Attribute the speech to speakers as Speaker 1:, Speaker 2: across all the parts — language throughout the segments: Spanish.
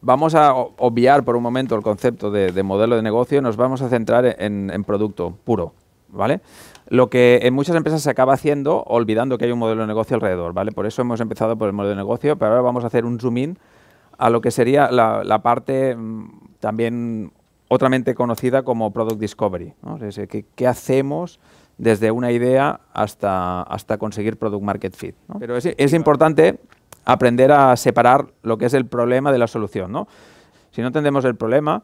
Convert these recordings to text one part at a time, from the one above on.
Speaker 1: vamos a obviar por un momento el concepto de, modelo de negocio nos vamos a centrar en, producto puro, ¿vale? Lo que en muchas empresas se acaba haciendo olvidando que hay un modelo de negocio alrededor, ¿vale? Por eso hemos empezado por el modelo de negocio, pero ahora vamos a hacer un zoom in a lo que sería la, parte mm, también otramente conocida como Product Discovery. ¿no? ¿qué, hacemos desde una idea hasta, hasta conseguir Product Market Fit? Pero es importante aprender a separar lo que es el problema de la solución. ¿no? Si no entendemos el problema,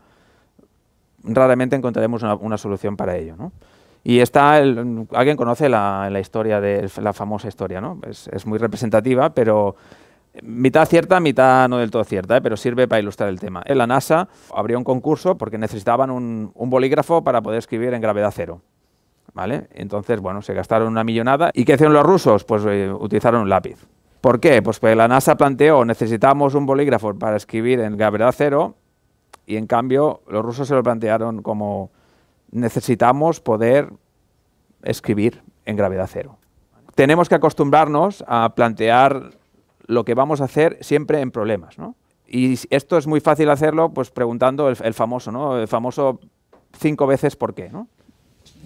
Speaker 1: raramente encontraremos una, solución para ello. ¿no? Y está, alguien conoce la, historia, de, la famosa historia, ¿no? es, muy representativa, pero mitad cierta, mitad no del todo cierta, ¿eh? pero sirve para ilustrar el tema. En la NASA abrió un concurso porque necesitaban un, bolígrafo para poder escribir en gravedad cero. ¿Vale? Entonces, bueno, se gastaron una millonada. ¿Y qué hicieron los rusos? Pues eh, utilizaron un lápiz. ¿Por qué? Pues porque la NASA planteó, necesitamos un bolígrafo para escribir en gravedad cero, y en cambio los rusos se lo plantearon como necesitamos poder escribir en gravedad cero. Tenemos que acostumbrarnos a plantear lo que vamos a hacer siempre en problemas, Y esto es muy fácil hacerlo pues preguntando el, famoso, ¿no? El famoso cinco veces por qué, ¿no?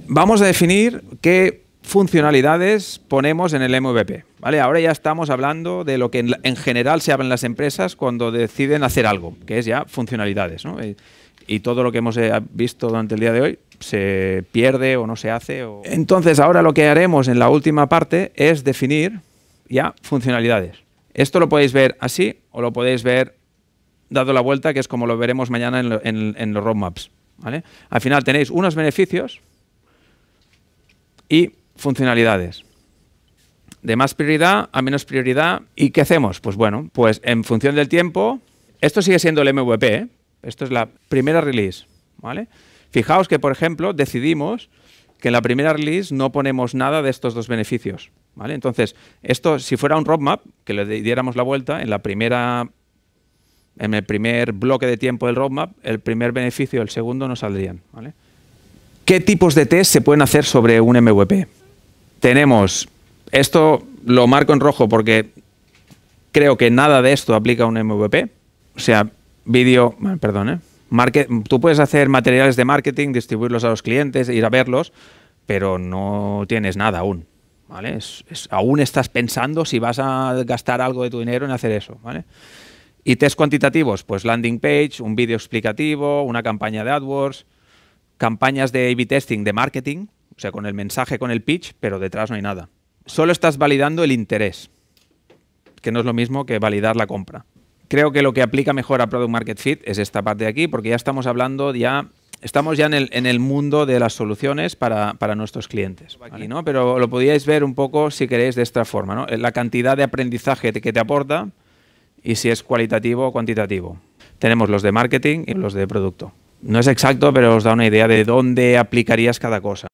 Speaker 1: Vamos a definir qué funcionalidades ponemos en el MVP. ¿vale? Ahora ya estamos hablando de lo que en, general se en las empresas cuando deciden hacer algo, que es ya funcionalidades. Eh, y, todo lo que hemos eh, visto durante el día de hoy se pierde o no se hace. Entonces, ahora lo que haremos en la última parte es definir ya funcionalidades. Esto lo podéis ver así o lo podéis ver dado la vuelta, que es como lo veremos mañana en, los roadmaps. ¿vale? Al final tenéis unos beneficios y funcionalidades. De más prioridad a menos prioridad. ¿Y qué hacemos? Pues bueno, pues en función del tiempo, esto sigue siendo el MVP, ¿eh? esto es la primera release, ¿vale? Fijaos que, por ejemplo, decidimos que en la primera release no ponemos nada de estos dos beneficios, ¿vale? Entonces, esto, si fuera un roadmap, que le diéramos la vuelta, en la primera en el primer bloque de tiempo del roadmap, el primer beneficio y el segundo no saldrían. ¿vale? ¿Qué tipos de test se pueden hacer sobre un MVP? tenemos, esto lo marco en rojo porque creo que nada de esto aplica a un MVP. O sea, vídeo, ah, perdón, ¿eh? tú puedes hacer materiales de marketing, distribuirlos a los clientes, ir a verlos, pero no tienes nada aún. ¿Vale? aún estás pensando si vas a gastar algo de tu dinero en hacer eso, ¿vale? Y test cuantitativos, pues landing page, un vídeo explicativo, una campaña de AdWords, campañas de A-B testing de marketing, o sea, con el mensaje, con el pitch, pero detrás no hay nada. Solo estás validando el interés, que no es lo mismo que validar la compra. Creo que lo que aplica mejor a Product Market Fit es esta parte de aquí, porque ya estamos hablando, ya estamos ya en el, en el mundo de las soluciones para, nuestros clientes. ¿no? Pero lo podíais ver un poco, si queréis, de esta forma. ¿no? La cantidad de aprendizaje que te aporta y si es cualitativo o cuantitativo. Tenemos los de marketing y los de producto. No es exacto, pero os da una idea de dónde aplicarías cada cosa.